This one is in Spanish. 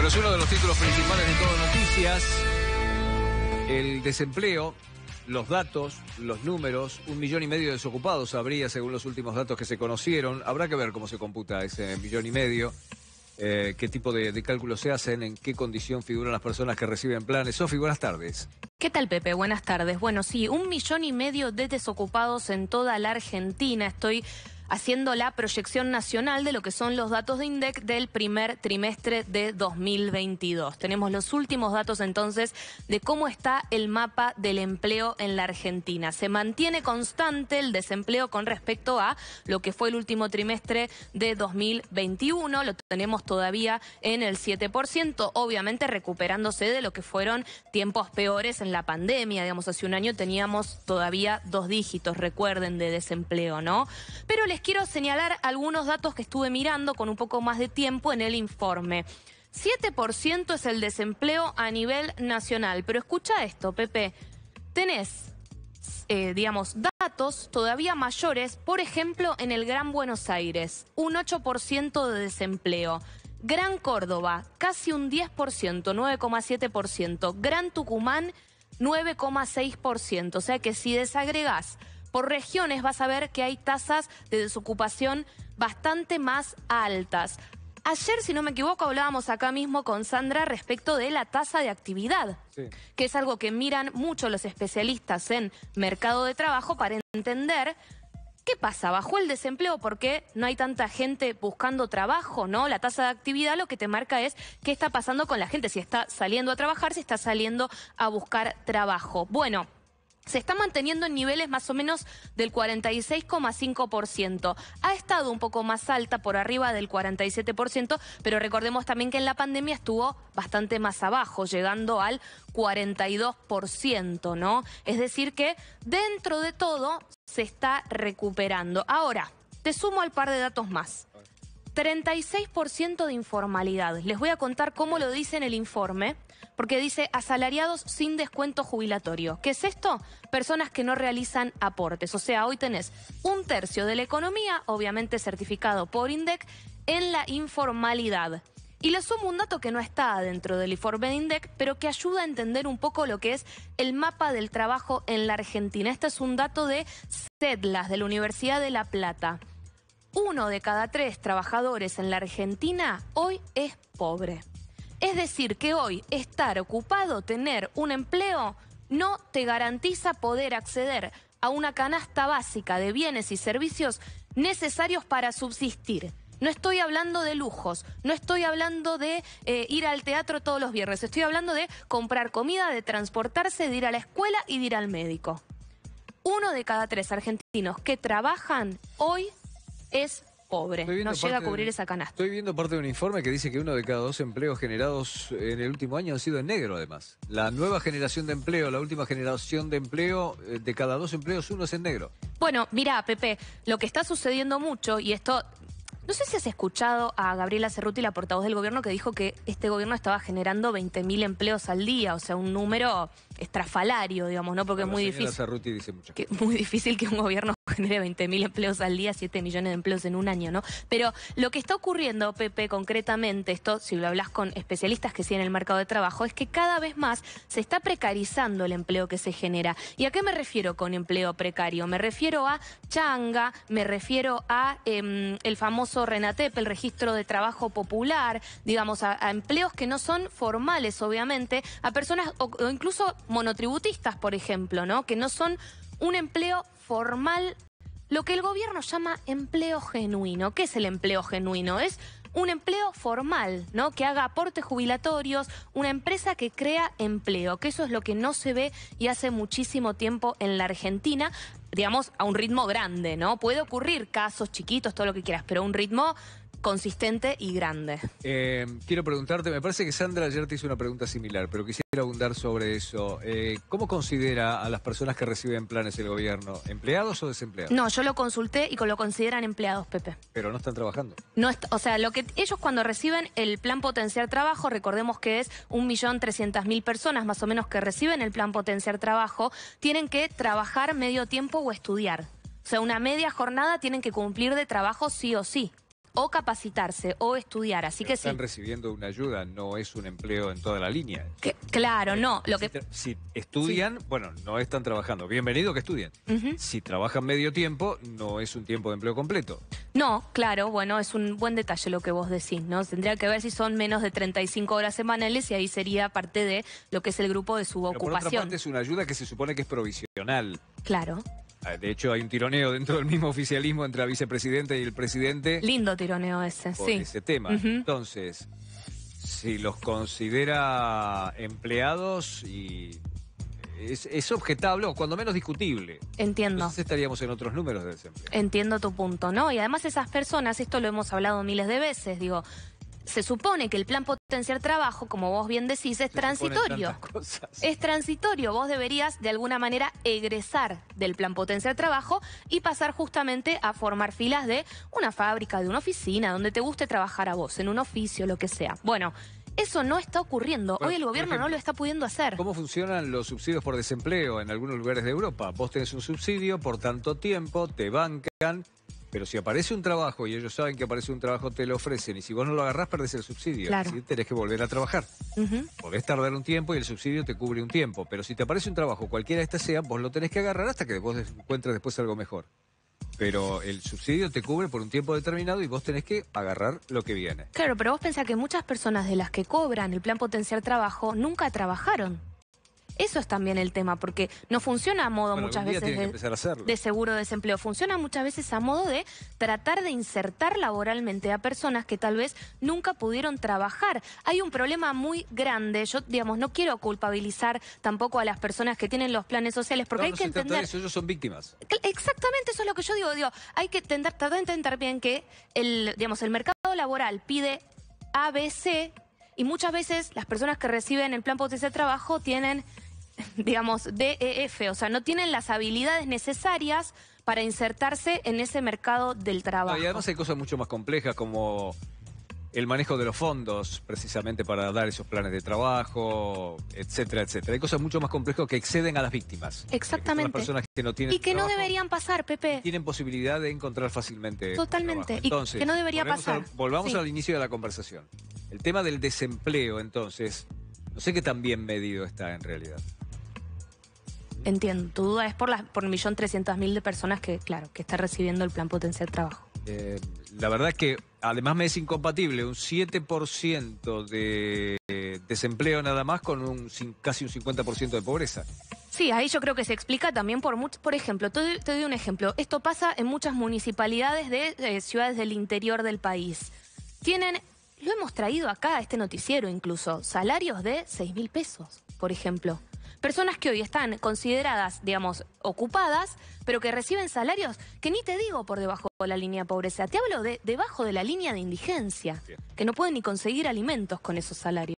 Pero es uno de los títulos principales de todo Noticias. El desempleo, los datos, los números, un millón y medio de desocupados habría según los últimos datos que se conocieron. Habrá que ver cómo se computa ese millón y medio. Eh, qué tipo de, de, cálculos se hacen, en qué condición figuran las personas que reciben planes. Sofi, buenas tardes. ¿Qué tal, Pepe? Buenas tardes. Bueno, sí, un millón y medio de desocupados en toda la Argentina. Estoy haciendo la proyección nacional de lo que son los datos de INDEC del primer trimestre de 2022. Tenemos los últimos datos entonces de cómo está el mapa del empleo en la Argentina. Se mantiene constante el desempleo con respecto a lo que fue el último trimestre de 2021. Lo tenemos todavía en el 7%, obviamente recuperándose de lo que fueron tiempos peores en la pandemia. Digamos, hace un año teníamos todavía dos dígitos, recuerden, de desempleo, ¿no? Pero les quiero señalar algunos datos que estuve mirando con un poco más de tiempo en el informe. 7% es el desempleo a nivel nacional, pero escucha esto, Pepe, tenés, eh, digamos, datos todavía mayores, por ejemplo, en el Gran Buenos Aires, un 8% de desempleo. Gran Córdoba, casi un 10%, 9,7%. Gran Tucumán, 9,6%. O sea que si desagregás por regiones vas a ver que hay tasas de desocupación bastante más altas. Ayer, si no me equivoco, hablábamos acá mismo con Sandra respecto de la tasa de actividad, que es algo que miran mucho los especialistas en mercado de trabajo para entender ¿Qué pasa? bajo el desempleo porque no hay tanta gente buscando trabajo, no? La tasa de actividad lo que te marca es qué está pasando con la gente, si está saliendo a trabajar, si está saliendo a buscar trabajo. Bueno, se está manteniendo en niveles más o menos del 46,5%. Ha estado un poco más alta, por arriba del 47%, pero recordemos también que en la pandemia estuvo bastante más abajo, llegando al 42%, ¿no? Es decir que dentro de todo se está recuperando. Ahora, te sumo al par de datos más. 36% de informalidad. Les voy a contar cómo lo dice en el informe, porque dice asalariados sin descuento jubilatorio. ¿Qué es esto? Personas que no realizan aportes. O sea, hoy tenés un tercio de la economía, obviamente certificado por INDEC, en la informalidad. Y le sumo un dato que no está dentro del informe de INDEC, pero que ayuda a entender un poco lo que es el mapa del trabajo en la Argentina. Este es un dato de CEDLAS, de la Universidad de La Plata uno de cada tres trabajadores en la Argentina hoy es pobre. Es decir, que hoy estar ocupado, tener un empleo, no te garantiza poder acceder a una canasta básica de bienes y servicios necesarios para subsistir. No estoy hablando de lujos, no estoy hablando de eh, ir al teatro todos los viernes, estoy hablando de comprar comida, de transportarse, de ir a la escuela y de ir al médico. Uno de cada tres argentinos que trabajan hoy es pobre, no llega a cubrir esa canasta. Estoy viendo parte de un informe que dice que uno de cada dos empleos generados en el último año ha sido en negro, además. La nueva generación de empleo, la última generación de empleo, eh, de cada dos empleos uno es en negro. Bueno, mira, Pepe, lo que está sucediendo mucho, y esto no sé si has escuchado a Gabriela Cerruti, la portavoz del gobierno, que dijo que este gobierno estaba generando 20.000 empleos al día, o sea, un número estrafalario, digamos, ¿no? Porque es muy difícil. Cerruti dice mucho. muy difícil que un gobierno genera 20.000 empleos al día, 7 millones de empleos en un año, ¿no? Pero lo que está ocurriendo, Pepe, concretamente, esto si lo hablas con especialistas que siguen el mercado de trabajo, es que cada vez más se está precarizando el empleo que se genera. ¿Y a qué me refiero con empleo precario? Me refiero a changa, me refiero a em, el famoso RENATEP, el registro de trabajo popular, digamos, a, empleos que no son formales, obviamente, a personas o incluso monotributistas, por ejemplo, ¿no? Que no son un empleo formal, lo que el gobierno llama empleo genuino. ¿Qué es el empleo genuino? Es un empleo formal, ¿no? Que haga aportes jubilatorios, una empresa que crea empleo, que eso es lo que no se ve y hace muchísimo tiempo en la Argentina, digamos, a un ritmo grande, ¿no? Puede ocurrir casos chiquitos, todo lo que quieras, pero un ritmo consistente y grande. Eh, quiero preguntarte, me parece que Sandra ayer te hizo una pregunta similar, pero quisiera abundar sobre eso. Eh, ¿Cómo considera a las personas que reciben planes el gobierno? ¿Empleados o desempleados? No, yo lo consulté y lo consideran empleados, Pepe. Pero no están trabajando. No, o sea, lo que ellos cuando reciben el plan potenciar trabajo, recordemos que es 1.300.000 personas más o menos que reciben el plan potenciar trabajo, tienen que trabajar medio tiempo o estudiar. O sea, una media jornada tienen que cumplir de trabajo sí o sí o capacitarse o estudiar. Así Pero que están recibiendo una ayuda, no es un empleo en toda la línea. claro, eh, no. Lo si, que... si estudian, bueno, no están trabajando. Bienvenido que estudien. Si trabajan medio tiempo, no es un tiempo de empleo completo. No, claro, bueno, es un buen detalle lo que vos decís, ¿no? Tendría que ver si son menos de 35 horas semanales y ahí sería parte de lo que es el grupo de su ocupación por parte es una ayuda que se supone que es provisional. Claro. Ah, de hecho, hay un tironeo dentro del mismo oficialismo entre la vicepresidenta y el presidente. Lindo tironeo ese, sí. Ese tema. Entonces, si los considera empleados y es, es, objetable o cuando menos discutible. Entiendo. Entonces estaríamos en otros números de desempleo. Entiendo tu punto, ¿no? Y además esas personas, esto lo hemos hablado miles de veces, digo, se supone que el plan potenciar trabajo, como vos bien decís, es transitorio. Es transitorio. Vos deberías de alguna manera egresar del plan potenciar trabajo y pasar justamente a formar filas de una fábrica, de una oficina, donde te guste trabajar a vos, en un oficio, lo que sea. Bueno. Eso no está ocurriendo. Hoy el gobierno no lo está pudiendo hacer. ¿Cómo funcionan los subsidios por desempleo en algunos lugares de Europa? Vos tenés un subsidio por tanto tiempo, te bancan, pero si aparece un trabajo y ellos saben que aparece un trabajo, te lo ofrecen. Y si vos no lo agarrás, perdés el subsidio. Claro. Tenés que volver a trabajar. Podés tardar un tiempo y el subsidio te cubre un tiempo. Pero si te aparece un trabajo, cualquiera este sea, vos lo tenés que agarrar hasta que vos encuentres después algo mejor. Pero el subsidio te cubre por un tiempo determinado y vos tenés que agarrar lo que viene. Claro, pero vos pensás que muchas personas de las que cobran el plan potenciar trabajo nunca trabajaron. Eso es también el tema, porque no funciona a modo muchas veces de, de, seguro desempleo, funciona muchas veces a modo de tratar de insertar laboralmente a personas que tal vez nunca pudieron trabajar. Hay un problema muy grande, yo digamos, no quiero culpabilizar tampoco a las personas que tienen los planes sociales, porque hay que entender... Eso, ellos son víctimas. Exactamente, eso es lo que yo digo, digo, hay que tender, tratar de entender bien que el, digamos, el mercado laboral pide ABC y muchas veces las personas que reciben el plan potencial de trabajo tienen digamos, DEF, o sea, no tienen las habilidades necesarias para insertarse en ese mercado del trabajo. y además hay cosas mucho más complejas como el manejo de los fondos, precisamente para dar esos planes de trabajo, etcétera, etcétera. Hay cosas mucho más complejas que exceden a las víctimas. Exactamente. personas que no tienen y que no deberían pasar, Pepe. Tienen posibilidad de encontrar fácilmente. Totalmente. y que no debería pasar. volvamos al inicio de la conversación. El tema del desempleo, entonces, no sé qué tan bien medido está en realidad. Entiendo, tu duda es por las por millón trescientos mil de personas que, claro, que está recibiendo el plan potencial trabajo. Eh, la verdad es que además me es incompatible un 7% de eh, desempleo nada más con un casi un 50% de pobreza. Sí, ahí yo creo que se explica también por mucho. Por ejemplo, te doy, un ejemplo. Esto pasa en muchas municipalidades de eh, ciudades del interior del país. Tienen, lo hemos traído acá a este noticiero incluso, salarios de seis mil pesos, por ejemplo personas que hoy están consideradas, digamos, ocupadas, pero que reciben salarios que ni te digo por debajo de la línea de pobreza, te hablo de debajo de la línea de indigencia, que no pueden ni conseguir alimentos con esos salarios.